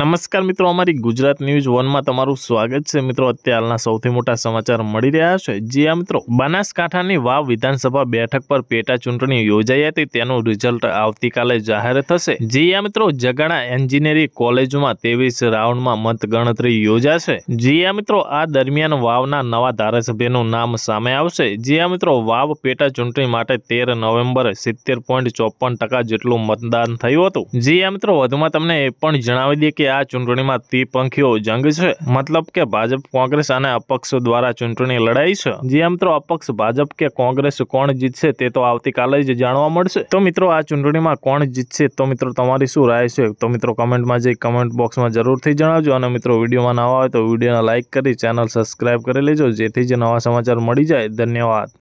நம்ம નમસ્કાર મિત્રો અમારી ગુજરાત ન્યૂઝ વનમાં તમારું સ્વાગત છે મિત્રો અત્યારના સૌથી મોટા સમાચાર મળી રહ્યા છે જે આ મિત્રો બનાસકાંઠાની વાવ વિધાનસભા બેઠક પર પેટા ચૂંટણી યોજાઈ હતી તેનું રિઝલ્ટ આવતીકાલે જાહેર થશે જે આ મિત્રો જગાણા એન્જિનિયરિંગ કોલેજમાં ત્રેવીસ રાઉન્ડમાં મતગણતરી યોજાશે જે આ મિત્રો આ દરમિયાન વાવના નવા ધારાસભ્યનું નામ સામે આવશે જે આ મિત્રો વાવ પેટા ચૂંટણી માટે તેર નવેમ્બર સિત્તેર પોઈન્ટ ચોપન ટકા જેટલું મતદાન થયું હતું જે આ મિત્રો વધુમાં તમને એ પણ જણાવી દઈએ કે આ આ ચૂંટણીમાં ત્રિપંખીઓ જંગ છે મતલબ કે ભાજપ કોંગ્રેસ અને અપક્ષ દ્વારા ચૂંટણી લડાઈ છે જે મિત્રો અપક્ષ ભાજપ કે કોંગ્રેસ કોણ જીતશે તે તો આવતીકાલે જ જાણવા મળશે તો મિત્રો આ ચૂંટણીમાં કોણ જીતશે તો મિત્રો તમારી શું રાય છે તો મિત્રો કમેન્ટમાં જઈ કમેન્ટ બોક્સમાં જરૂરથી જણાવજો અને મિત્રો વિડીયોમાં નવા હોય તો વિડીયોને લાઇક કરી ચેનલ સબસ્ક્રાઇબ કરી લેજો જેથી જે નવા સમાચાર મળી જાય ધન્યવાદ